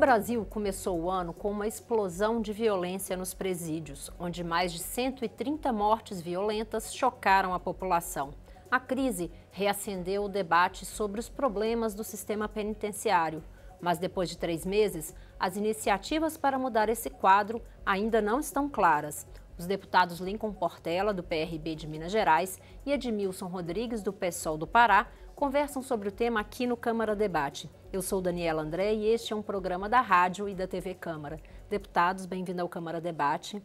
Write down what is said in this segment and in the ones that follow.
no Brasil começou o ano com uma explosão de violência nos presídios, onde mais de 130 mortes violentas chocaram a população. A crise reacendeu o debate sobre os problemas do sistema penitenciário. Mas depois de três meses, as iniciativas para mudar esse quadro ainda não estão claras. Os deputados Lincoln Portela, do PRB de Minas Gerais, e Edmilson Rodrigues, do PSOL do Pará, conversam sobre o tema aqui no Câmara Debate. Eu sou Daniela André e este é um programa da rádio e da TV Câmara. Deputados, bem-vindo ao Câmara Debate.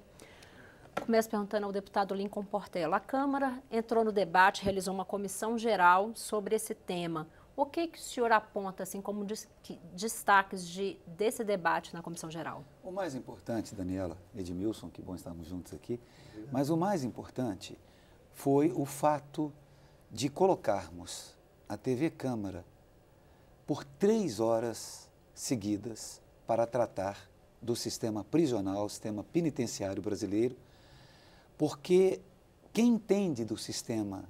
Começo perguntando ao deputado Lincoln Portela. A Câmara entrou no debate, realizou uma comissão geral sobre esse tema. O que, que o senhor aponta assim, como destaques de, desse debate na comissão geral? O mais importante, Daniela, Edmilson, que bom estarmos juntos aqui, mas o mais importante foi o fato de colocarmos a TV Câmara por três horas seguidas para tratar do sistema prisional, sistema penitenciário brasileiro, porque quem entende do sistema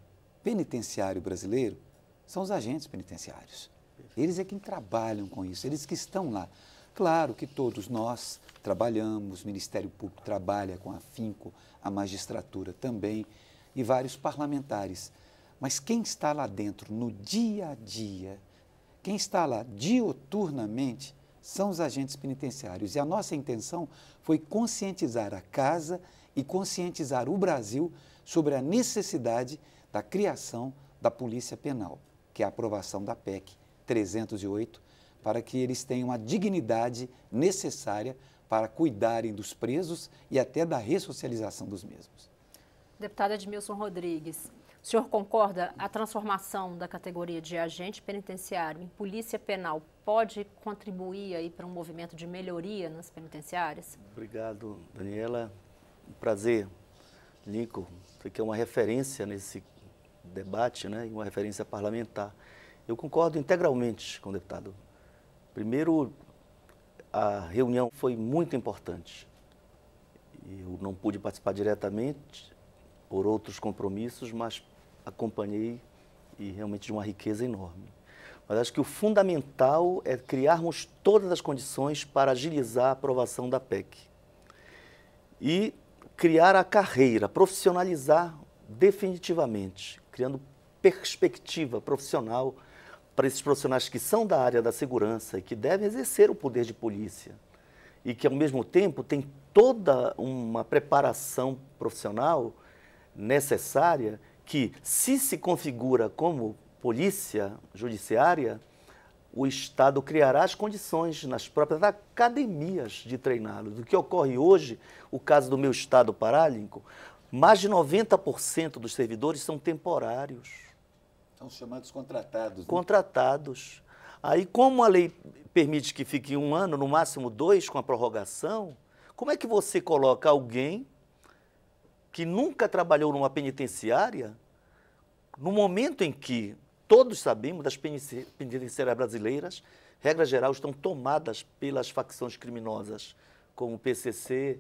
penitenciário brasileiro são os agentes penitenciários. Eles é quem trabalham com isso, eles que estão lá. Claro que todos nós trabalhamos, o Ministério Público trabalha com afinco, a magistratura também e vários parlamentares. Mas quem está lá dentro no dia a dia, quem está lá dioturnamente, são os agentes penitenciários. E a nossa intenção foi conscientizar a casa e conscientizar o Brasil sobre a necessidade da criação da Polícia Penal, que é a aprovação da PEC 308, para que eles tenham a dignidade necessária para cuidarem dos presos e até da ressocialização dos mesmos. Deputada Edmilson Rodrigues, o senhor concorda? A transformação da categoria de agente penitenciário em polícia penal pode contribuir aí para um movimento de melhoria nas penitenciárias? Obrigado, Daniela. Um prazer, Lincoln. Você é uma referência nesse debate, né? Uma referência parlamentar. Eu concordo integralmente com o deputado. Primeiro, a reunião foi muito importante. Eu não pude participar diretamente por outros compromissos, mas acompanhei e realmente de uma riqueza enorme. Mas acho que o fundamental é criarmos todas as condições para agilizar a aprovação da PEC e criar a carreira, profissionalizar definitivamente, criando perspectiva profissional para esses profissionais que são da área da segurança e que devem exercer o poder de polícia e que, ao mesmo tempo, tem toda uma preparação profissional necessária que, se se configura como polícia judiciária, o Estado criará as condições nas próprias academias de treiná-los. Do que ocorre hoje, o caso do meu Estado paralímpico, mais de 90% dos servidores são temporários. São chamados contratados. Né? Contratados. Aí, como a lei permite que fique um ano, no máximo dois, com a prorrogação, como é que você coloca alguém que nunca trabalhou numa penitenciária, no momento em que todos sabemos das penitenciárias brasileiras, regra geral, estão tomadas pelas facções criminosas, como o PCC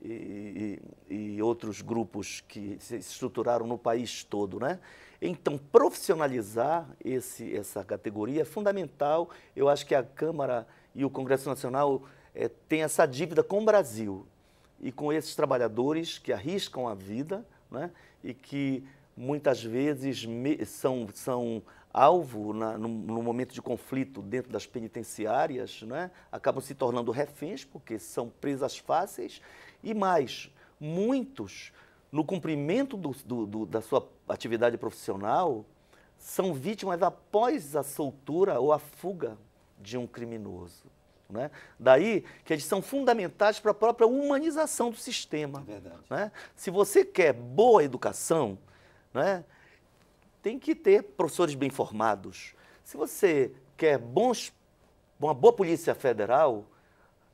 e, e, e outros grupos que se estruturaram no país todo, né? Então, profissionalizar esse, essa categoria é fundamental. Eu acho que a Câmara e o Congresso Nacional é, têm essa dívida com o Brasil e com esses trabalhadores que arriscam a vida né? e que muitas vezes são, são alvo na, no, no, momento de conflito dentro das penitenciárias, né? acabam se tornando reféns porque são presas fáceis e mais, muitos no cumprimento do, do, do, da sua atividade profissional são vítimas após a soltura ou a fuga de um criminoso. Né? Daí que eles são fundamentais para a própria humanização do sistema. É verdade. Né? Se você quer boa educação, né, tem que ter professores bem formados. Se você quer bons, uma boa polícia federal,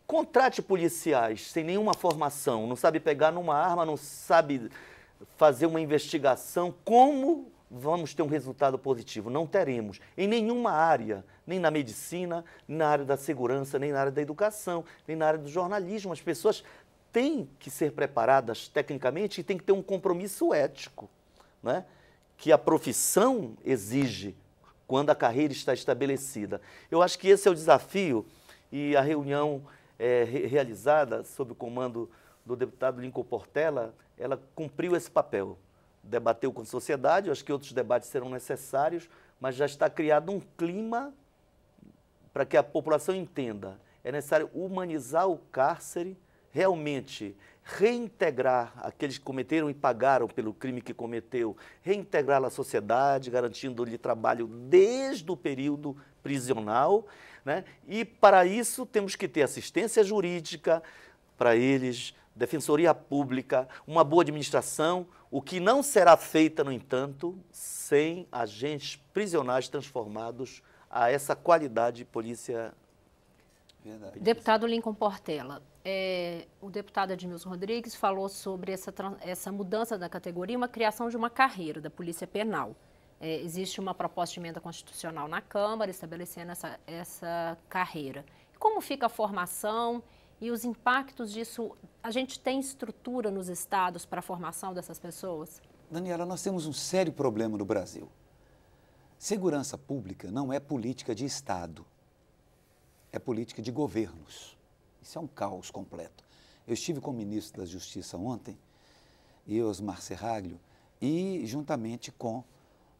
contrate policiais sem nenhuma formação, não sabe pegar numa arma, não sabe fazer uma investigação, como vamos ter um resultado positivo. Não teremos em nenhuma área, nem na medicina, nem na área da segurança, nem na área da educação, nem na área do jornalismo. As pessoas têm que ser preparadas tecnicamente e têm que ter um compromisso ético, né? que a profissão exige quando a carreira está estabelecida. Eu acho que esse é o desafio e a reunião é, realizada sob o comando do deputado Lincoln Portela, ela cumpriu esse papel debateu com a sociedade, eu acho que outros debates serão necessários, mas já está criado um clima para que a população entenda. É necessário humanizar o cárcere, realmente reintegrar aqueles que cometeram e pagaram pelo crime que cometeu, reintegrar à sociedade, garantindo-lhe trabalho desde o período prisional. Né? E para isso temos que ter assistência jurídica para eles, defensoria pública, uma boa administração, o que não será feita, no entanto, sem agentes prisionais transformados a essa qualidade de polícia. Verdade. Deputado Lincoln Portela, é, o deputado Edmilson Rodrigues falou sobre essa, essa mudança da categoria, uma criação de uma carreira da Polícia Penal. É, existe uma proposta de emenda constitucional na Câmara estabelecendo essa, essa carreira. Como fica a formação e os impactos disso. A gente tem estrutura nos estados para a formação dessas pessoas? Daniela, nós temos um sério problema no Brasil. Segurança pública não é política de Estado, é política de governos. Isso é um caos completo. Eu estive com o ministro da Justiça ontem, eu, Osmar Serraglio, e juntamente com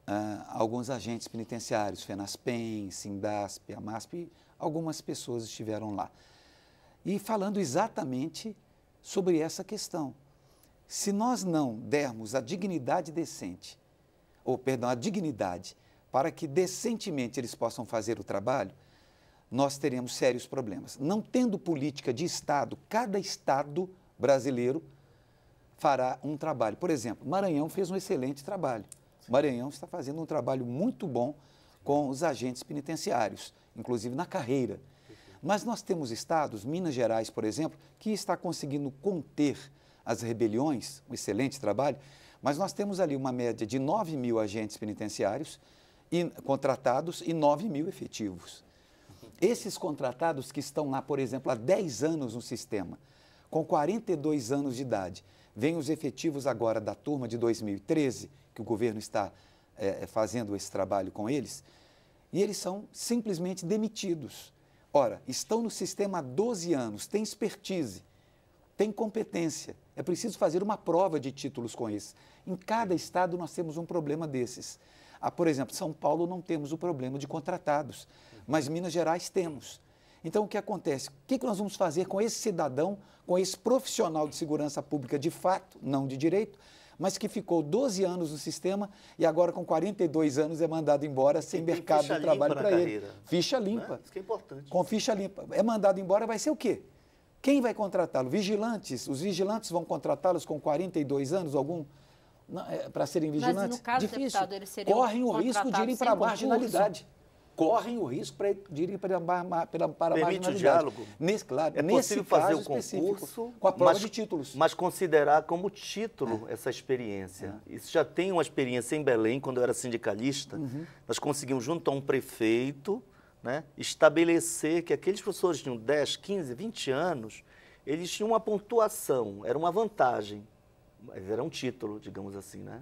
ah, alguns agentes penitenciários, FENASPEN, SINDASP, AMASP, algumas pessoas estiveram lá e falando exatamente sobre essa questão. Se nós não dermos a dignidade decente, ou perdão, a dignidade para que decentemente eles possam fazer o trabalho, nós teremos sérios problemas. Não tendo política de Estado, cada Estado brasileiro fará um trabalho. Por exemplo, Maranhão fez um excelente trabalho. Maranhão está fazendo um trabalho muito bom com os agentes penitenciários, inclusive na carreira. Mas nós temos estados, Minas Gerais, por exemplo, que está conseguindo conter as rebeliões, um excelente trabalho, mas nós temos ali uma média de 9 mil agentes penitenciários contratados e 9 mil efetivos. Esses contratados que estão lá, por exemplo, há 10 anos no sistema, com 42 anos de idade, vêm os efetivos agora da turma de 2013, que o governo está é, fazendo esse trabalho com eles, e eles são simplesmente demitidos. Ora, estão no sistema há 12 anos, têm expertise, têm competência. É preciso fazer uma prova de títulos com isso. Em cada estado nós temos um problema desses. Ah, por exemplo, São Paulo não temos o problema de contratados, mas Minas Gerais temos. Então, o que acontece? O que nós vamos fazer com esse cidadão, com esse profissional de segurança pública de fato, não de direito, mas que ficou 12 anos no sistema e agora com 42 anos é mandado embora sem mercado de trabalho para ele. Ficha né? limpa. Né? Isso é importante. Com ficha limpa. É mandado embora, vai ser o quê? Quem vai contratá-lo? Vigilantes. Os vigilantes vão contratá-los com 42 anos, algum é, para serem vigilantes? Mas no caso, Difícil. deputado, eles seriam Correm o risco de irem para a marginalidade correm o risco para ir para, para, para Permite o diálogo? Nesse, claro, é nesse possível fazer o concurso com a prova mas, de títulos. Mas considerar como título é. essa experiência. É. Isso já tem uma experiência em Belém, quando eu era sindicalista, uhum. nós conseguimos, junto a um prefeito, né, estabelecer que aqueles professores tinham 10, 15, 20 anos, eles tinham uma pontuação, era uma vantagem, mas era um título, digamos assim, né?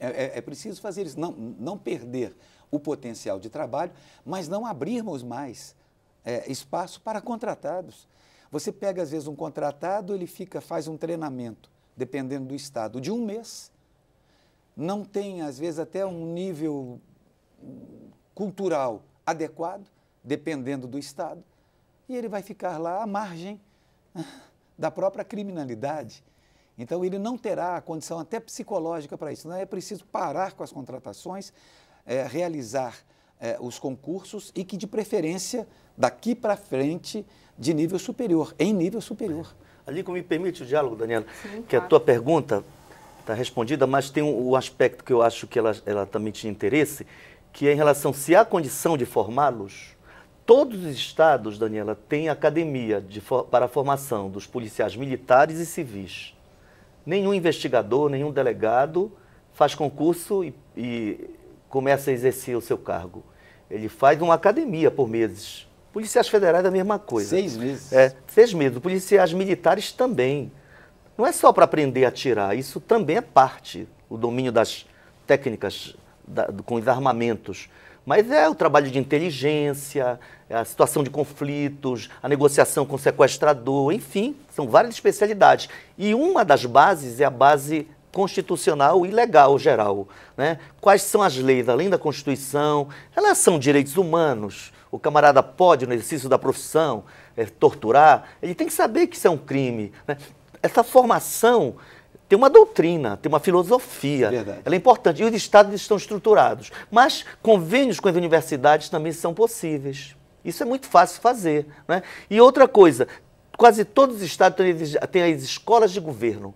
É, é, é, preciso fazer isso, não, não perder o potencial de trabalho, mas não abrirmos mais é, espaço para contratados. Você pega, às vezes, um contratado, ele fica, faz um treinamento, dependendo do estado, de um mês. Não tem, às vezes, até um nível cultural adequado, dependendo do estado. E ele vai ficar lá à margem da própria criminalidade. Então, ele não terá a condição até psicológica para isso. Não é preciso parar com as contratações, é, realizar é, os concursos e que, de preferência, daqui para frente, de nível superior, em nível superior. Ali, como me permite o diálogo, Daniela, Sim, que claro. a tua pergunta está respondida, mas tem o um, um aspecto que eu acho que ela, ela também tinha interesse, que é em relação se há condição de formá-los. Todos os estados, Daniela, têm academia de, para a formação dos policiais militares e civis. Nenhum investigador, nenhum delegado faz concurso e, e começa a exercer o seu cargo. Ele faz uma academia por meses. Policiais federais é a mesma coisa. Seis meses? É, seis meses. Policiais militares também. Não é só para aprender a atirar, isso também é parte, o domínio das técnicas da, com os armamentos. Mas é o trabalho de inteligência, é a situação de conflitos, a negociação com o sequestrador, enfim, são várias especialidades. E uma das bases é a base constitucional e legal geral. Né? Quais são as leis, além da Constituição? Elas são direitos humanos. O camarada pode, no exercício da profissão, é, torturar. Ele tem que saber que isso é um crime. Né? Essa formação tem uma doutrina, tem uma filosofia. É verdade. Ela é importante. E os estados estão estruturados. Mas convênios com as universidades também são possíveis. Isso é muito fácil fazer. Né? E outra coisa, quase todos os estados têm as escolas de governo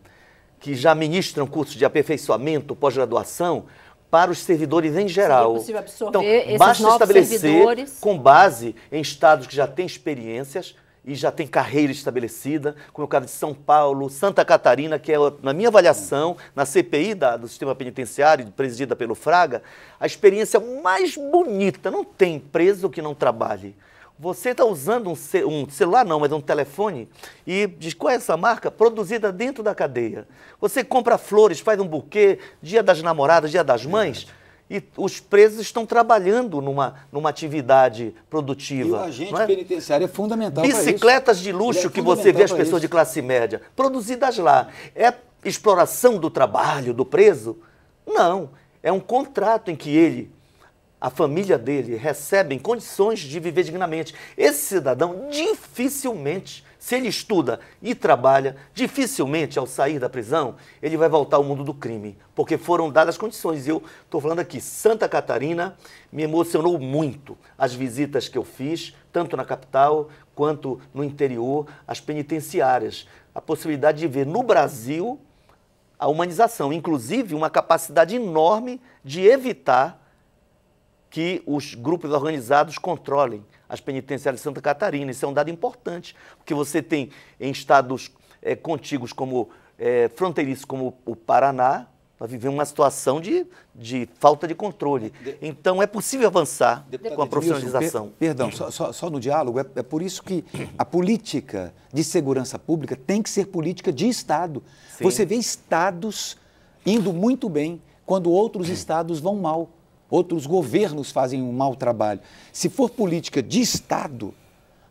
que já ministram cursos de aperfeiçoamento, pós-graduação, para os servidores em geral. É possível absorver então, esses basta novos estabelecer servidores. com base em estados que já têm experiências e já tem carreira estabelecida, como é o caso de São Paulo, Santa Catarina, que é, na minha avaliação, na CPI da, do sistema penitenciário, presidida pelo Fraga, a experiência mais bonita. Não tem preso que não trabalhe. Você está usando um, ce um, celular, não, mas um telefone, e diz qual é essa marca? Produzida dentro da cadeia. Você compra flores, faz um buquê, dia das namoradas, dia das mães. É e os presos estão trabalhando numa, numa atividade produtiva. E o agente é? penitenciário é fundamental Bicicletas de é luxo é que você vê as pessoas isso. de classe média, produzidas lá. É exploração do trabalho do preso? Não. É um contrato em que ele a família dele recebem condições de viver dignamente. Esse cidadão dificilmente, se ele estuda e trabalha, dificilmente ao sair da prisão, ele vai voltar ao mundo do crime, porque foram dadas condições. Eu estou falando aqui, Santa Catarina me emocionou muito as visitas que eu fiz, tanto na capital quanto no interior, as penitenciárias. A possibilidade de ver no Brasil a humanização, inclusive uma capacidade enorme de evitar que os grupos organizados controlem as penitenciárias de Santa Catarina. Isso é um dado importante, porque você tem em estados é, contíguos como é, fronteiriços como o Paraná, nós vivemos uma situação de, de falta de controle. Então, é possível avançar Deputado com a profissionalização. Per, perdão, só, só, só, no diálogo, é, é, por isso que a política de segurança pública tem que ser política de Estado. Sim. Você vê estados indo muito bem quando outros estados vão mal outros governos fazem um mau trabalho. Se for política de Estado,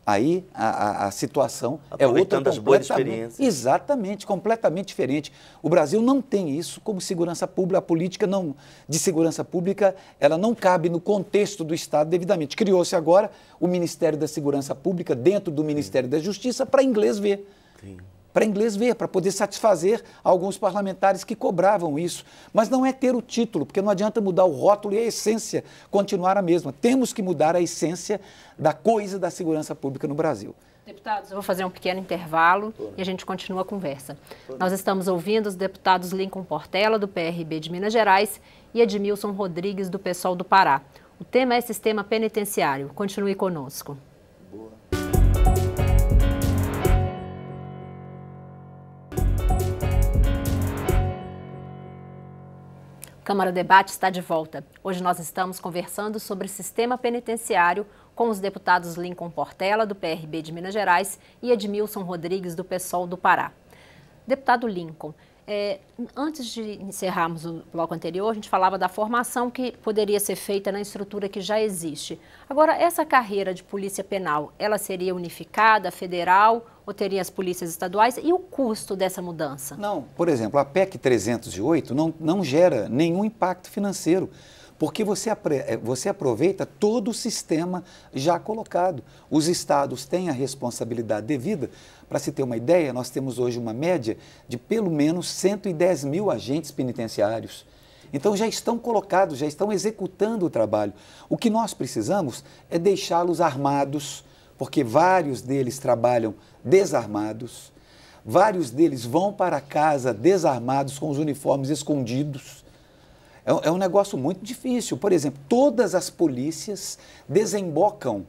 aí a, a, a situação é outra completamente. boas experiências. Exatamente, completamente diferente. O Brasil não tem isso como segurança pública. A política não, de segurança pública ela não cabe no contexto do Estado devidamente. Criou-se agora o Ministério da Segurança Pública dentro do Ministério Sim. da Justiça para inglês ver. Sim para inglês ver, para poder satisfazer alguns parlamentares que cobravam isso. Mas não é ter o título, porque não adianta mudar o rótulo e a essência continuar a mesma. Temos que mudar a essência da coisa da segurança pública no Brasil. Deputados, eu vou fazer um pequeno intervalo Porra. e a gente continua a conversa. Porra. Nós estamos ouvindo os deputados Lincoln Portela, do PRB de Minas Gerais, e Edmilson Rodrigues, do PSOL do Pará. O tema é sistema penitenciário. Continue conosco. Câmara Debate está de volta. Hoje nós estamos conversando sobre sistema penitenciário com os deputados Lincoln Portela, do PRB de Minas Gerais, e Edmilson Rodrigues, do PSOL do Pará. Deputado Lincoln, é, antes de encerrarmos o bloco anterior, a gente falava da formação que poderia ser feita na estrutura que já existe. Agora, essa carreira de polícia penal, ela seria unificada, federal, ou teria as polícias estaduais? E o custo dessa mudança? Não, por exemplo, a PEC 308 não, não gera nenhum impacto financeiro porque você, eh, você aproveita todo o sistema já colocado. Os estados têm a responsabilidade devida. Para se ter uma ideia, nós temos hoje uma média de pelo menos 110 mil agentes penitenciários. Então já estão colocados, já estão executando o trabalho. O que nós precisamos é deixá-los armados, porque vários deles trabalham desarmados, vários deles vão para casa desarmados, com os uniformes escondidos. É, é um negócio muito difícil. Por exemplo, todas as polícias desembocam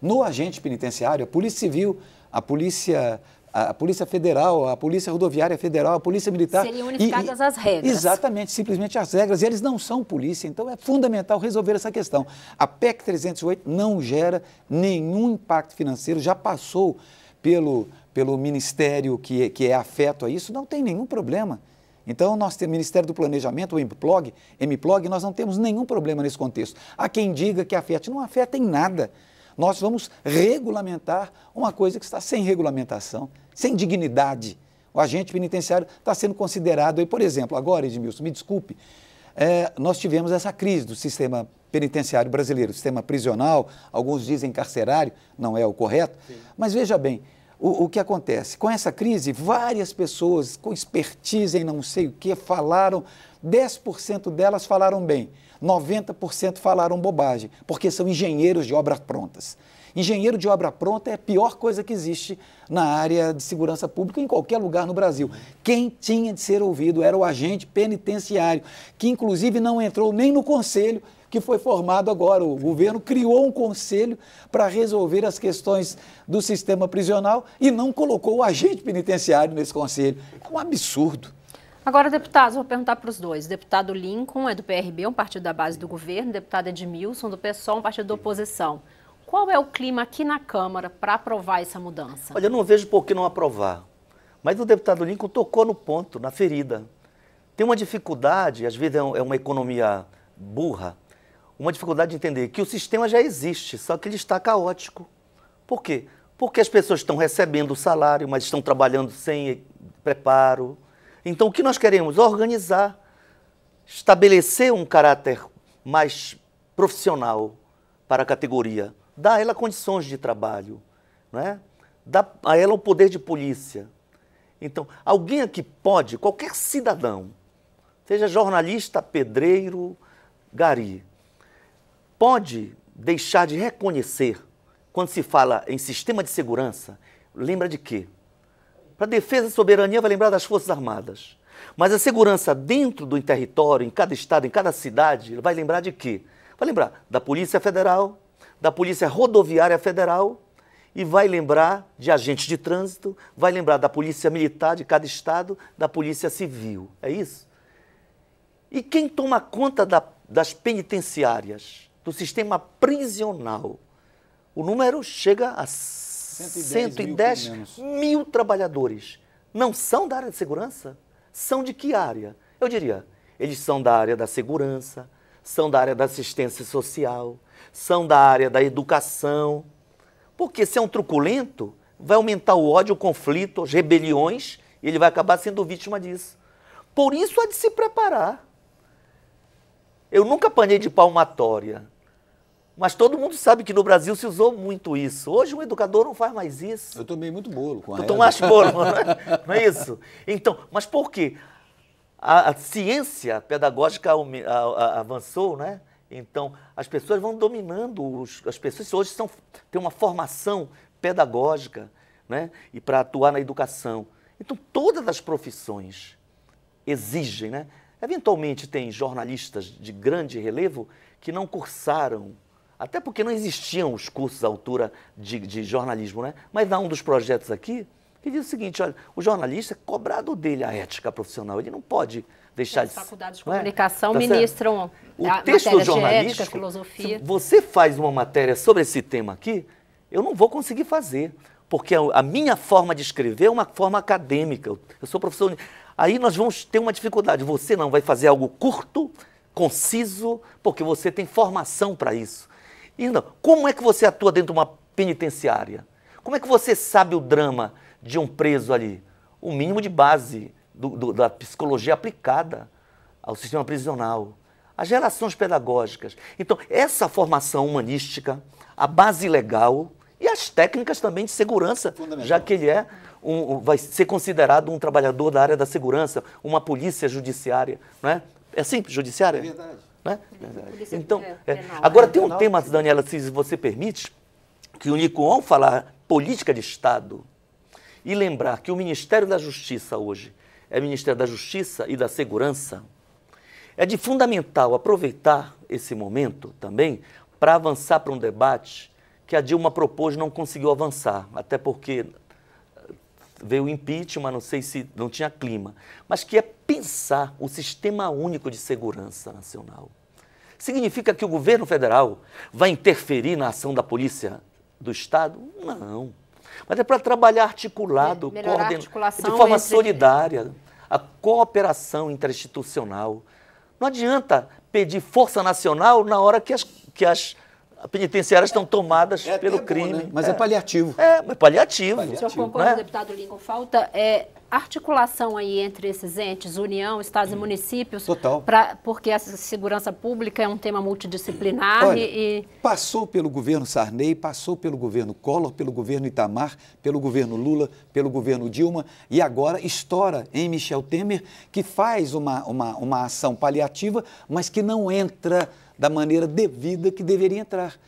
no agente penitenciário, a Polícia Civil, a Polícia a Polícia Federal, a Polícia Rodoviária Federal, a Polícia Militar. Seriam unificadas e, e, as regras. Exatamente, simplesmente as regras. E eles não são polícia, então é fundamental resolver essa questão. A PEC 308 não gera nenhum impacto financeiro, já passou pelo, pelo ministério que, é, que é afeto a isso, não tem nenhum problema. Então, nós temos Ministério do Planejamento, o MPLOG, MPLOG, nós não temos nenhum problema nesse contexto. Há quem diga que afeta, não afeta em nada. Nós vamos regulamentar uma coisa que está sem regulamentação, sem dignidade. O agente penitenciário está sendo considerado, por exemplo, agora, Edmilson, me desculpe, é, nós tivemos essa crise do sistema penitenciário brasileiro, sistema prisional, alguns dizem carcerário, não é o correto, Sim. mas veja bem, o, o que acontece? Com essa crise, várias pessoas com expertise em não sei o que falaram, 10% delas falaram bem, 90% falaram bobagem, porque são engenheiros de obras prontas. Engenheiro de obra pronta é a pior coisa que existe na área de segurança pública em qualquer lugar no Brasil. Quem tinha de ser ouvido era o agente penitenciário, que inclusive não entrou nem no conselho que foi formado agora. O governo criou um conselho para resolver as questões do sistema prisional e não colocou o agente penitenciário nesse conselho. É um absurdo. Agora, deputados, vou perguntar para os dois. Deputado Lincoln é do PRB, um partido da base do governo, deputado Edmilson, do PSOL, um partido da oposição. Qual é o clima aqui na Câmara para aprovar essa mudança? Olha, eu não vejo por que não aprovar. Mas o deputado Lincoln tocou no ponto, na ferida. Tem uma dificuldade, às vezes é, é uma economia burra, uma dificuldade de entender que o sistema já existe, só que ele está caótico. Por quê? Porque as pessoas estão recebendo o salário, mas estão trabalhando sem preparo. Então, o que nós queremos? Organizar, estabelecer um caráter mais profissional para a categoria, dar a ela condições de trabalho, né? dar a ela o poder de polícia. Então, alguém aqui pode, qualquer cidadão, seja jornalista, pedreiro, gari, pode deixar de reconhecer quando se fala em sistema de segurança, lembra de quê? Para defesa e soberania vai lembrar das Forças Armadas. Mas a segurança dentro do território, em cada estado, em cada cidade, vai lembrar de quê? Vai lembrar da Polícia Federal, da Polícia Rodoviária Federal e vai lembrar de agentes de trânsito, vai lembrar da Polícia Militar de cada estado, da Polícia Civil. É isso? E quem toma conta da, das penitenciárias? do sistema prisional, o número chega a 110, 110 mil, mil trabalhadores. Não são da área de segurança? São de que área? Eu diria, eles são da área da segurança, são da área da assistência social, são da área da educação. Porque se é um truculento, vai aumentar o ódio, o conflito, as rebeliões, e ele vai acabar sendo vítima disso. Por isso há de se preparar. Eu nunca apanhei de palmatória. Mas todo mundo sabe que no Brasil se usou muito isso. Hoje um educador não faz mais isso. Eu tomei muito bolo com a Tu tomaste bolo, não é? não é isso? Então, mas por quê? A, a ciência pedagógica a, a, avançou, né? Então, as pessoas vão dominando, os, as pessoas hoje são, têm uma formação pedagógica, né? E para atuar na educação. Então, todas as profissões exigem, né? Eventualmente tem jornalistas de grande relevo que não cursaram até porque não existiam os cursos à altura de, de jornalismo, né? Mas há um dos projetos aqui que diz o seguinte: olha, o jornalista é cobrado dele a ética profissional, ele não pode deixar As de. As faculdades de é? comunicação é? ministram o a texto jornalístico. filosofia. Se você faz uma matéria sobre esse tema aqui, eu não vou conseguir fazer, porque a, minha forma de escrever é uma forma acadêmica. eu sou professor. Aí nós vamos ter uma dificuldade. Você não vai fazer algo curto, conciso, porque você tem formação para isso. E Como é que você atua dentro de uma penitenciária? Como é que você sabe o drama de um preso ali? O mínimo de base do, do, da psicologia aplicada ao sistema prisional, as gerações pedagógicas. Então, essa formação humanística, a base legal e as técnicas também de segurança, já que ele é um, vai ser considerado um trabalhador da área da segurança, uma polícia judiciária, não é? É simples, judiciária? É verdade. Né? então, é. agora né? tem um tema, Daniela, se você permite, que o Nicoão falar política de Estado e lembrar que o Ministério da Justiça hoje é Ministério da Justiça e da Segurança, é de fundamental aproveitar esse momento também para avançar para um debate que a Dilma propôs não conseguiu avançar, até porque veio o impeachment, não sei se não tinha clima, mas que é pensar o sistema único de segurança nacional. Significa que o governo federal vai interferir na ação da polícia do Estado? Não. Mas é para trabalhar articulado, é, coorden... de forma entre... solidária, a cooperação interinstitucional. Não adianta pedir força nacional na hora que as, que as penitenciárias estão tomadas é, é pelo crime. Bom, né? Mas é. é, paliativo. É, é paliativo. paliativo. O senhor concorda, né? deputado Lincoln, falta é, articulação aí entre esses entes, União, Estados hum. e municípios. Total. Pra, porque essa segurança pública é um tema multidisciplinar Olha, e... Passou pelo governo Sarney, passou pelo governo Collor, pelo governo Itamar, pelo governo Lula, pelo governo Dilma e agora estoura em Michel Temer, que faz uma, uma, uma ação paliativa, mas que não entra da maneira devida que deveria entrar.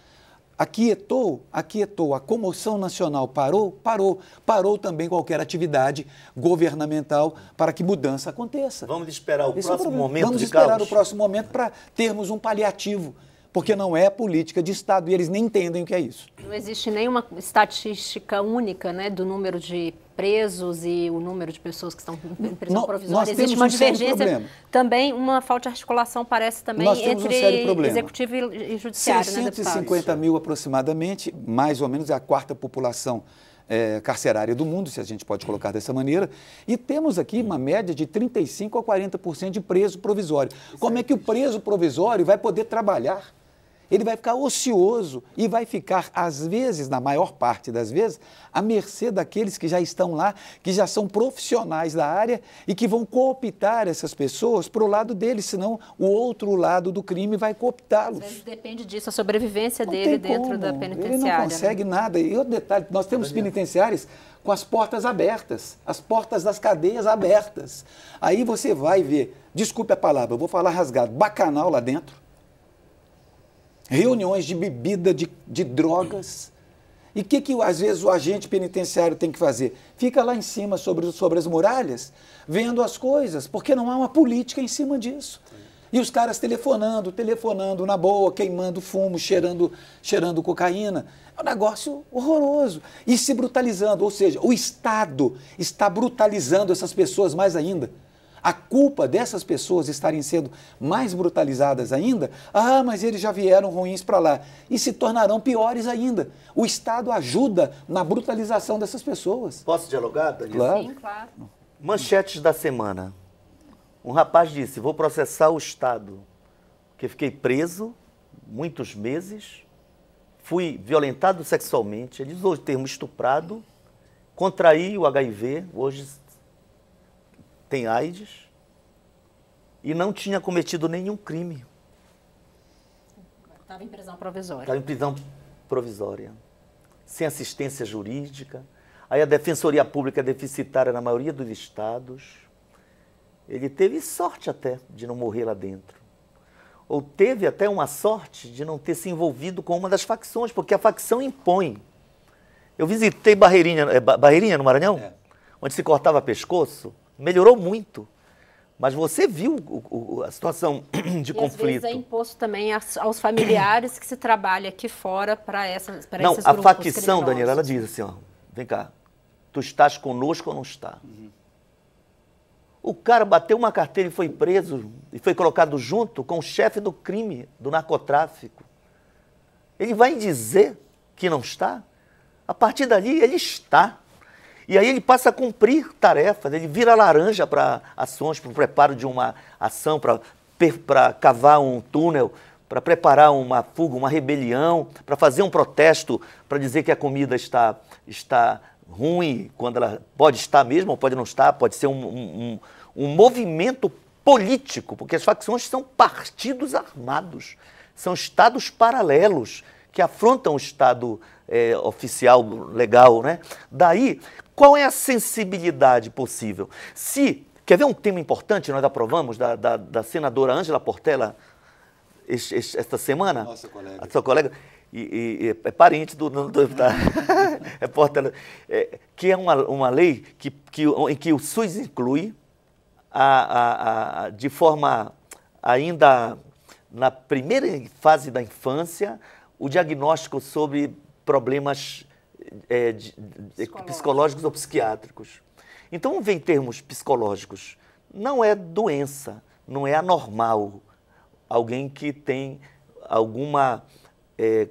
Aquietou, aquietou. A comoção nacional parou, parou. Parou também qualquer atividade governamental para que mudança aconteça. Vamos esperar o Esse próximo é o momento, Vamos esperar Carlos. o próximo momento para termos um paliativo porque não é política de Estado e eles nem entendem o que é isso. Não existe nenhuma estatística única né, do número de presos e o número de pessoas que estão em prisão provisória, existe uma um divergência. Também uma falta de articulação parece também entre um executivo e judiciário. 650 né, mil aproximadamente, mais ou menos é a quarta população é, carcerária do mundo, se a gente pode colocar dessa maneira, e temos aqui uma média de 35% a 40% de preso provisório. Como é que o preso provisório vai poder trabalhar ele vai ficar ocioso e vai ficar, às vezes, na maior parte das vezes, à mercê daqueles que já estão lá, que já são profissionais da área e que vão cooptar essas pessoas para o lado deles, senão o outro lado do crime vai cooptá-los. Depende disso, a sobrevivência não dele dentro como. da penitenciária. Ele não né? consegue né? nada. E outro detalhe, nós temos penitenciários com as portas abertas, as portas das cadeias abertas. Aí você vai ver, desculpe a palavra, eu vou falar rasgado, bacanal lá dentro reuniões de bebida, de, de drogas. E o que, que às vezes o agente penitenciário tem que fazer? Fica lá em cima sobre, sobre as muralhas, vendo as coisas, porque não há uma política em cima disso. E os caras telefonando, telefonando na boa, queimando fumo, cheirando, cheirando cocaína. É um negócio horroroso. E se brutalizando, ou seja, o Estado está brutalizando essas pessoas mais ainda a culpa dessas pessoas estarem sendo mais brutalizadas ainda, ah, mas eles já vieram ruins para lá e se tornarão piores ainda. O Estado ajuda na brutalização dessas pessoas. Posso dialogar, Danilo? Claro. Sim, claro. Manchetes da semana. Um rapaz disse: Vou processar o Estado, porque fiquei preso muitos meses, fui violentado sexualmente, ele usou o termo estuprado, contraí o HIV, hoje tem AIDS e não tinha cometido nenhum crime. Estava em prisão provisória. Estava em prisão provisória, sem assistência jurídica. Aí a Defensoria Pública é deficitária na maioria dos estados. Ele teve sorte até de não morrer lá dentro. Ou teve até uma sorte de não ter se envolvido com uma das facções, porque a facção impõe. Eu visitei Barreirinha, é, Barreirinha no Maranhão, é. onde se cortava pescoço melhorou muito. Mas você viu o, o, a situação de e conflito. Às vezes é imposto também aos familiares que se trabalha aqui fora para essas pra Não, a facção, Daniela, ela diz assim, ó, vem cá, tu estás conosco ou não está? Uhum. O cara bateu uma carteira e foi preso e foi colocado junto com o chefe do crime, do narcotráfico. Ele vai dizer que não está? A partir dali, ele está. E aí ele passa a cumprir tarefas, ele vira laranja para ações, para o preparo de uma ação, para cavar um túnel, para preparar uma fuga, uma rebelião, para fazer um protesto, para dizer que a comida está, está ruim, quando ela pode estar mesmo, pode não estar, pode ser um, um, um movimento político, porque as facções são partidos armados, são estados paralelos que afrontam o Estado é, oficial, legal, né? Daí, qual é a sensibilidade possível? Se, quer ver um tema importante, nós aprovamos, da, da, da senadora Ângela Portela, esta semana? Nossa colega. A sua colega. E, e, é parente do, do deputado, é Portela, é, que é uma, uma lei que, que, em que o SUS inclui a, a, a, de forma ainda na primeira fase da infância, o diagnóstico sobre problemas é, de, Psicológico. psicológicos ou psiquiátricos. Então, vem termos psicológicos. Não é doença, não é anormal. Alguém que tem alguma é,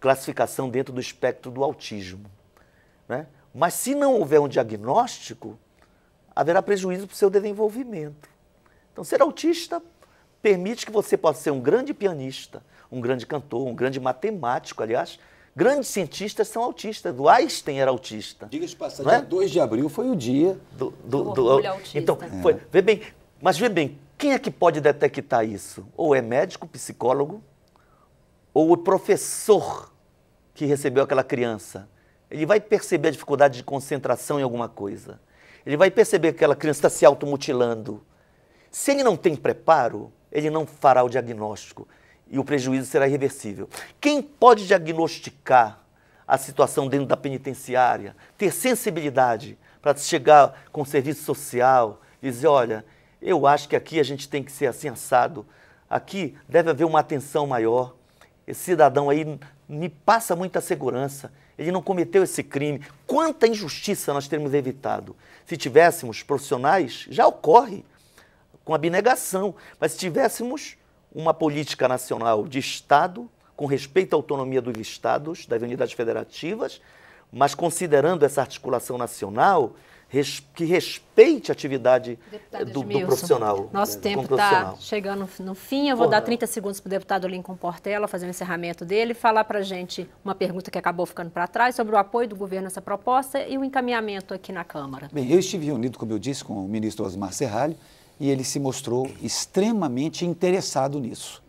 classificação dentro do espectro do autismo. Né? Mas se não houver um diagnóstico, haverá prejuízo para o seu desenvolvimento. Então, ser autista permite que você possa ser um grande pianista, um grande cantor, um grande matemático, aliás. Grandes cientistas são autistas. Do Einstein era autista. Diga-se passagem, é? 2 de abril foi o dia do, do, do, do autista. Então, é. foi, vê bem, mas vê bem, quem é que pode detectar isso? Ou é médico, psicólogo, ou o professor que recebeu aquela criança. Ele vai perceber a dificuldade de concentração em alguma coisa. Ele vai perceber que aquela criança está se automutilando. Se ele não tem preparo, ele não fará o diagnóstico e o prejuízo será irreversível. Quem pode diagnosticar a situação dentro da penitenciária, ter sensibilidade para chegar com o serviço social, e dizer, olha, eu acho que aqui a gente tem que ser assim assado, aqui deve haver uma atenção maior. Esse cidadão aí me passa muita segurança, ele não cometeu esse crime. Quanta injustiça nós teríamos evitado. Se tivéssemos profissionais, já ocorre, com abnegação. Mas se tivéssemos uma política nacional de Estado, com respeito à autonomia dos Estados, das unidades federativas, mas considerando essa articulação nacional, res, que respeite a atividade do, do, profissional. Né, nosso é, tempo está chegando no fim. Eu vou Porra. dar 30 segundos para o deputado Lincoln Portela fazer o encerramento dele, falar para a gente uma pergunta que acabou ficando para trás sobre o apoio do governo nessa proposta e o encaminhamento aqui na Câmara. Bem, eu estive reunido, como eu disse, com o ministro Osmar Serralho, e ele se mostrou extremamente interessado nisso.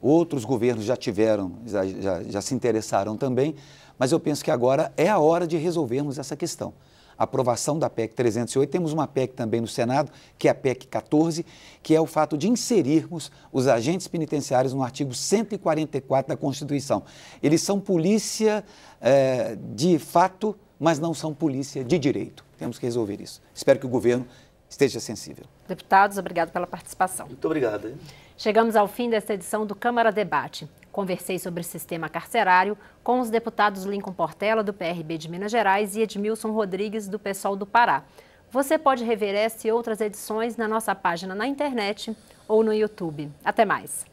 Outros governos já tiveram, já, já, já, se interessaram também, mas eu penso que agora é a hora de resolvermos essa questão. A aprovação da PEC 308, temos uma PEC também no Senado, que é a PEC 14, que é o fato de inserirmos os agentes penitenciários no artigo 144 da Constituição. Eles são polícia é, de fato, mas não são polícia de direito. Temos que resolver isso. Espero que o governo esteja sensível. Deputados, obrigado pela participação. Muito obrigado. Hein? Chegamos ao fim desta edição do Câmara Debate. Conversei sobre o sistema carcerário com os deputados Lincoln Portela, do PRB de Minas Gerais, e Edmilson Rodrigues, do PSOL do Pará. Você pode rever essa e outras edições na nossa página na internet ou no YouTube. Até mais.